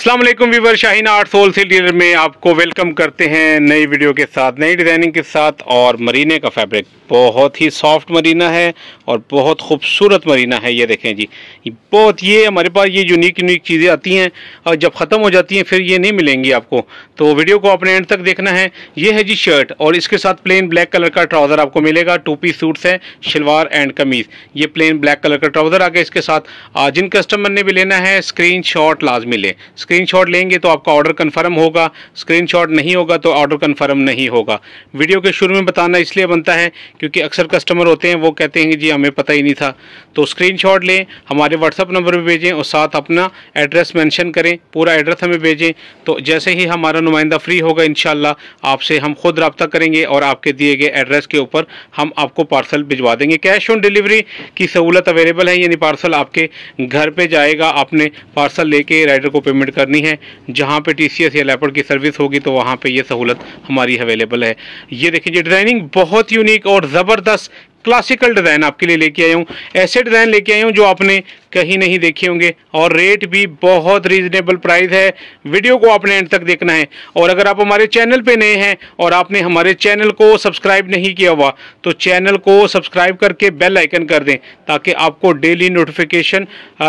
Aslam weaver Shaheen arts wholesale dealer में आपको welcome करते हैं नई वीडियो के साथ नई डिज़ाइनिंग के साथ और मरीने का फैब्रिक बहुत ही सॉफ्ट मरीना है और बहुत खूबसूरत मरीना है ये देखें जी बहुत ये हमारे पास ये यूनिक यूनिक चीज़ें आती हैं और जब ख़त्म हो जाती हैं फिर ये नहीं मिलेंगी आपको तो वीडियो को आपने एंड तक देखना है ये है जी शर्ट और इसके साथ प्लेन ब्लैक कलर का ट्राउज़र आपको मिलेगा टू पी सूट्स हैं शलवार एंड कमीज़ ये प्लेन ब्लैक कलर का ट्राउज़र आ गया इसके साथ जिन कस्टमर ने भी लेना है स्क्रीन शॉट लाजमी लें स्क्रीन शॉट लेंगे तो आपका ऑर्डर कन्फर्म होगा स्क्रीन शॉट नहीं होगा तो ऑर्डर कन्फर्म नहीं होगा वीडियो के शुरू में बताना इसलिए बनता है क्योंकि अक्सर कस्टमर होते हैं वो कहते हैं जी हमें पता ही नहीं था तो स्क्रीन लें हमारे हमारे व्हाट्सअप नंबर पर भेजें और साथ अपना एड्रेस मैंशन करें पूरा एड्रेस हमें भेजें तो जैसे ही हमारा नुमाइंदा फ्री होगा इन आपसे हम खुद रबता करेंगे और आपके दिए गए एड्रेस के ऊपर हम आपको पार्सल भिजवा देंगे कैश ऑन डिलीवरी की सहूलत अवेलेबल है यानी पार्सल आपके घर पर जाएगा आपने पार्सल लेके राइडर को पेमेंट करनी है जहाँ पर टी या लेपर्ड की सर्विस होगी तो वहाँ पर यह सहूलत हमारी अवेलेबल है ये देखिए डिज़ाइनिंग बहुत यूनिक और ज़बरदस्त क्लासिकल डिज़ाइन आपके लिए लेके आया हूँ ऐसे डिज़ाइन लेके आया हूँ जो आपने कहीं नहीं देखे होंगे और रेट भी बहुत रीजनेबल प्राइस है वीडियो को आपने एंड तक देखना है और अगर आप हमारे चैनल पे नए हैं और आपने हमारे चैनल को सब्सक्राइब नहीं किया हुआ तो चैनल को सब्सक्राइब करके बेल आइकन कर दें ताकि आपको डेली नोटिफिकेशन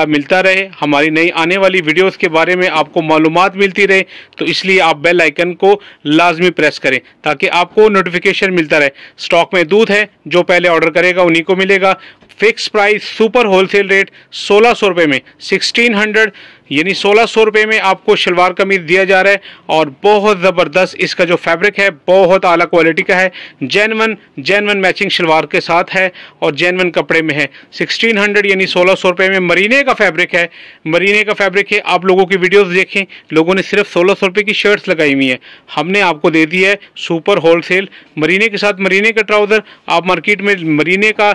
मिलता रहे हमारी नई आने वाली वीडियोज़ के बारे में आपको मालूम मिलती रहे तो इसलिए आप बेल आइकन को लाजमी प्रेस करें ताकि आपको नोटिफिकेशन मिलता रहे स्टॉक में दूध है जो पहले ऑर्डर करेगा उन्हीं को मिलेगा fix price super wholesale rate सोलह सौ रुपये में सिक्सटीन हंड्रेड यानी सोलह सौ रुपये में आपको शलवार कमीज दिया जा रहा है और बहुत ज़बरदस्त इसका जो फैब्रिक है बहुत आला क्वालिटी का है जैन वन मैचिंग शलवार के साथ है और वन कपड़े में है सिक्सटीन हंड्रेड यानी सोलह सौ रुपये में मरीने का फैब्रिक है मरीने का फैब्रिक है आप लोगों की वीडियोस देखें लोगों ने सिर्फ सोलह सौ रुपये की शर्ट्स लगाई हुई हैं हमने आपको दे दी है सुपर सेल मरीने के साथ मरीने का ट्राउज़र आप मार्केट में मरीने का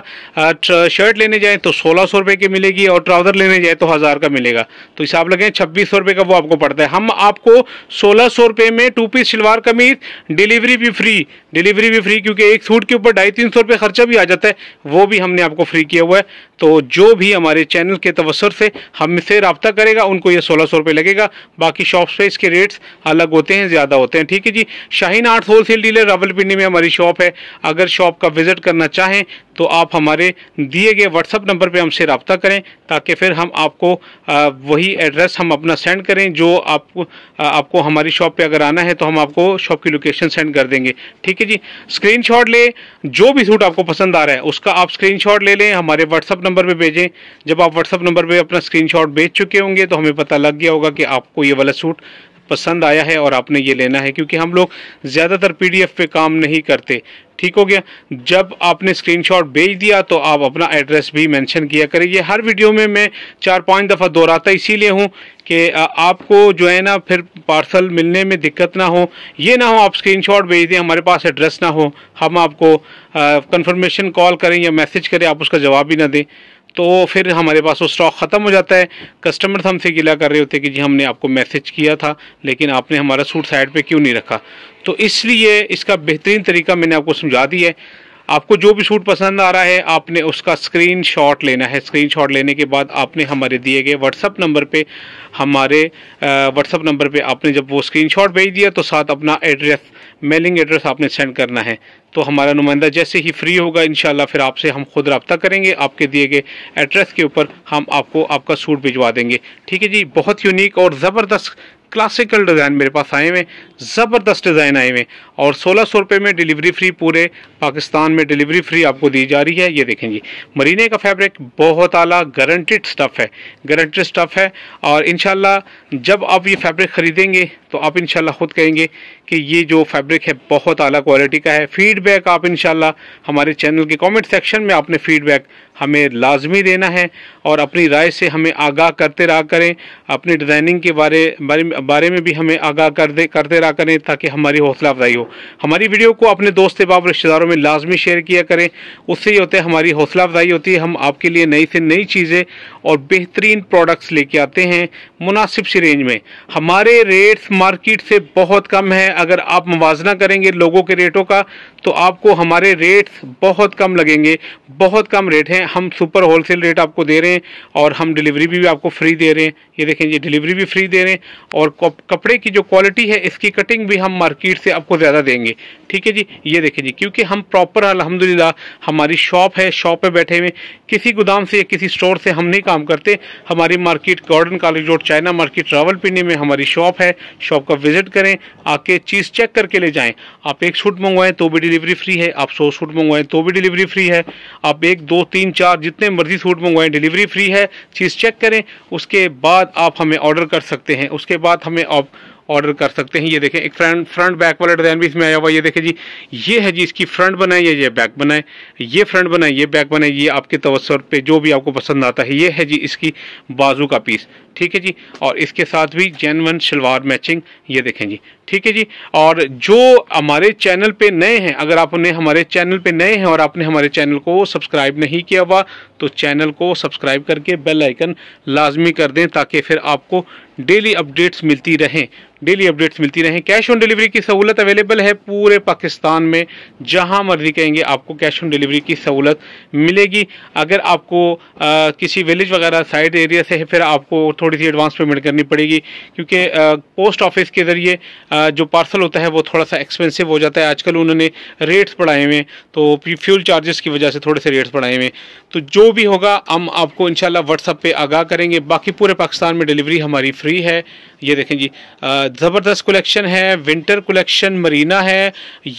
शर्ट लेने जाएँ तो सोलह सौ रुपये की मिलेगी और ट्राउज़र लेने जाए तो हज़ार का मिलेगा तो इस आप लगे छब्बीस सौ रुपये का वो आपको पड़ता है हम आपको सोलह सौ रुपये में टू पीस शलवार कमीज डिलीवरी भी फ्री डिलीवरी भी फ्री क्योंकि एक सूट के ऊपर ढाई तीन सौ रुपये खर्चा भी आ जाता है वो भी हमने आपको फ्री किया हुआ है तो जो भी हमारे चैनल के तवसर से हमसे रबता करेगा उनको ये सोलह सौ रुपये लगेगा बाकी शॉप्स पे इसके रेट्स अलग होते हैं ज़्यादा होते हैं ठीक है जी Shaheen arts wholesale dealer Rawalpindi में हमारी शॉप है अगर शॉप का विजिट करना चाहें तो आप हमारे दिए गए व्हाट्सअप नंबर पर हमसे रबता करें ताकि फिर हम आपको वही एड्रेस एड्रेस हम अपना सेंड करें जो आपको आपको हमारी शॉप पे अगर आना है तो हम आपको शॉप की लोकेशन सेंड कर देंगे ठीक है जी स्क्रीनशॉट ले जो भी सूट आपको पसंद आ रहा है उसका आप स्क्रीनशॉट ले लें हमारे व्हाट्सअप नंबर पर भेजें जब आप व्हाट्सअप नंबर पर अपना स्क्रीनशॉट भेज चुके होंगे तो हमें पता लग गया होगा कि आपको ये वाला सूट पसंद आया है और आपने ये लेना है क्योंकि हम लोग ज़्यादातर पीडीएफ पे काम नहीं करते ठीक हो गया जब आपने स्क्रीनशॉट भेज दिया तो आप अपना एड्रेस भी मेंशन किया करें ये हर वीडियो में मैं चार पांच दफ़ा दोहराता इसीलिए हूँ कि आपको जो है ना फिर पार्सल मिलने में दिक्कत ना हो ये ना हो आप स्क्रीनशॉट भेज दें हमारे पास एड्रेस ना हो हम आपको कंफर्मेशन कॉल करें या मैसेज करें आप उसका जवाब भी ना दें तो फिर हमारे पास वो स्टॉक ख़त्म हो जाता है कस्टमर तो हमसे गिला कर रहे होते कि जी हमने आपको मैसेज किया था लेकिन आपने हमारा सूट साइड पे क्यों नहीं रखा तो इसलिए इसका बेहतरीन तरीका मैंने आपको समझा दिया है आपको जो भी सूट पसंद आ रहा है आपने उसका स्क्रीन शॉट लेना है स्क्रीन शॉट लेने के बाद आपने हमारे दिए गए व्हाट्सअप नंबर पर हमारे व्हाट्सअप नंबर पर आपने जब वो स्क्रीन शॉट भेज दिया तो साथ अपना एड्रेस मेलिंग एड्रेस आपने सेंड करना है तो हमारा नुमाइंदा जैसे ही फ्री होगा इन फिर आपसे हम खुद रबता करेंगे आपके दिए गए एड्रेस के ऊपर हम आपको आपका सूट भिजवा देंगे ठीक है जी बहुत यूनिक और ज़बरदस्त क्लासिकल डिज़ाइन मेरे पास आए हुए ज़बरदस्त डिज़ाइन आए हुए और सोलह सौ रुपये में डिलीवरी फ्री पूरे पाकिस्तान में डिलीवरी फ्री आपको दी जा रही है ये देखें जी मरीने का फैब्रिक बहुत आला गारंटेड स्टफ़ है गारंटेड स्टफ़ है और इन जब आप ये फैब्रिक ख़रीदेंगे तो आप इन खुद कहेंगे कि ये जो फैब्रिक है बहुत आला क्वालिटी का है फीडबैक फीडबैक आप इंशाल्लाह हमारे चैनल के कमेंट सेक्शन में अपने फीडबैक हमें लाजमी देना है और अपनी राय से हमें आगाह करते रहा करें अपनी डिज़ाइनिंग के बारे बारे में भी हमें आगाह कर दे करते रहा करें ताकि हमारी हौसला अफजाई हो हमारी वीडियो को अपने दोस्त बाब रिश्तेदारों में लाजमी शेयर किया करें उससे ये होता है हमारी हौसला अफजाई होती है हम आपके लिए नई से नई चीज़ें और बेहतरीन प्रोडक्ट्स लेके आते हैं मुनासिब सी रेंज में हमारे रेट्स मार्केट से बहुत कम है अगर आप मुवजना करेंगे लोगों के रेटों का तो आपको हमारे रेट्स बहुत कम लगेंगे बहुत कम रेट हैं हम सुपर होलसेल रेट आपको दे रहे हैं और हम डिलीवरी भी, भी आपको फ्री दे रहे हैं ये देखें ये डिलीवरी भी फ्री दे रहे हैं और कपड़े की जो क्वालिटी है इसकी कटिंग भी हम मार्केट से आपको ज़्यादा देंगे ठीक है जी ये देखें जी क्योंकि हम प्रॉपर अलहमदिल्ला हमारी शॉप है शॉप पर बैठे हुए किसी गोदाम से या किसी स्टोर से हम नहीं काम करते हमारी market garden college road China market Rawal में हमारी शॉप है शॉप का विजिट करें आके चीज़ चेक करके ले जाएँ आप एक सूट मंगवाएं तो भी डिलीवरी फ्री है आप सौ सूट मंगवाएं तो भी डिलीवरी फ्री है आप एक दो तीन चार जितने मर्जी सूट मंगवाएं डिलीवरी फ्री है चीज़ चेक करें उसके बाद आप हमें ऑर्डर कर सकते हैं उसके बाद हमें आप ऑर्डर कर सकते हैं ये देखें एक फ्रंट फ्रंट बैक वाला डिज़ाइन भी इसमें आया हुआ ये देखें जी ये है जी इसकी फ्रंट बनाए या ये बैक बनाए ये फ्रंट बनाए ये बैक बनाए ये आपके तवसर पे जो भी आपको पसंद आता है ये है जी इसकी बाजू का पीस ठीक है जी और इसके साथ भी जेनवन शलवार मैचिंग ये देखें जी ठीक है जी और जो हमारे चैनल पे नए हैं अगर आपने हमारे चैनल पे नए हैं और आपने हमारे चैनल को सब्सक्राइब नहीं किया हुआ तो चैनल को सब्सक्राइब करके बेल आइकन लाजमी कर दें ताकि फिर आपको डेली अपडेट्स मिलती रहें डेली अपडेट्स मिलती रहें कैश ऑन डिलीवरी की सहूलत अवेलेबल है पूरे पाकिस्तान में जहां मर्जी कहेंगे आपको कैश ऑन डिलीवरी की सहूलत मिलेगी अगर आपको आ, किसी विलेज वगैरह साइड एरिया से है फिर आपको थोड़ी सी एडवांस पेमेंट करनी पड़ेगी क्योंकि पोस्ट ऑफिस के ज़रिए जो पार्सल होता है वो थोड़ा सा एक्सपेंसिव हो जाता है आजकल उन्होंने रेट्स बढ़ाए हुए हैं तो फ्यूल चार्जेस की वजह से थोड़े से रेट्स बढ़ाए हुए हैं तो जो भी होगा हम आपको शाला व्हाट्सअप पर आगाह करेंगे बाकी पूरे पाकिस्तान में डिलीवरी हमारी फ्री है ये देखें जी ज़बरदस्त कलेक्शन है विंटर कलेक्शन मरीना है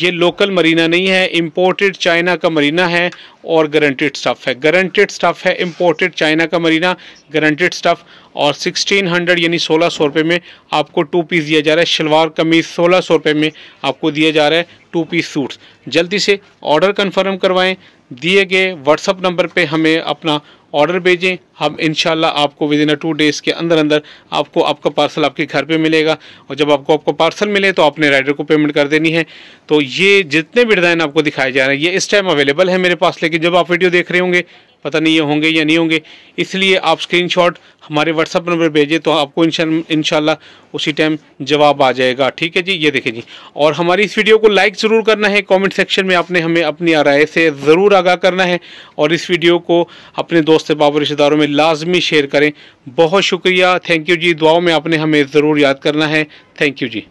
ये लोकल मरीना नहीं है इम्पोर्टेड चाइना का मरीना है और गारंटेड स्टफ़ है गारंटेड स्टफ़ है इम्पोर्टेड चाइना का मरीना गारंटेड स्टफ़ और 1600 यानी सोलह सौ रुपये में आपको टू पीस दिया जा रहा है शलवार कमीज़ सोलह सौ रुपये में आपको दिया जा रहा है टू पीस सूट्स जल्दी से ऑर्डर कंफर्म करवाएं दिए गए व्हाट्सअप नंबर पे हमें अपना ऑर्डर भेजें हम इन आपको within a two days के अंदर अंदर आपको आपका पार्सल आपके घर पे मिलेगा और जब आपको आपको पार्सल मिले तो आपने राइडर को पेमेंट कर देनी है तो ये जितने भी डिज़ाइन आपको दिखाए जा रहे हैं ये इस टाइम अवेलेबल है मेरे पास लेकिन जब आप वीडियो देख रहे होंगे पता नहीं ये होंगे या नहीं होंगे इसलिए आप स्क्रीनशॉट हमारे व्हाट्सअप नंबर भेजें तो आपको इन उसी टाइम जवाब आ जाएगा ठीक है जी ये देखें जी और हमारी इस वीडियो को लाइक ज़रूर करना है कमेंट सेक्शन में आपने हमें अपनी राय से ज़रूर आगाह करना है और इस वीडियो को अपने दोस्त बाब रिश्तेदारों में लाजमी शेयर करें बहुत शुक्रिया थैंक यू जी दुआओं में आपने हमें ज़रूर याद करना है थैंक यू जी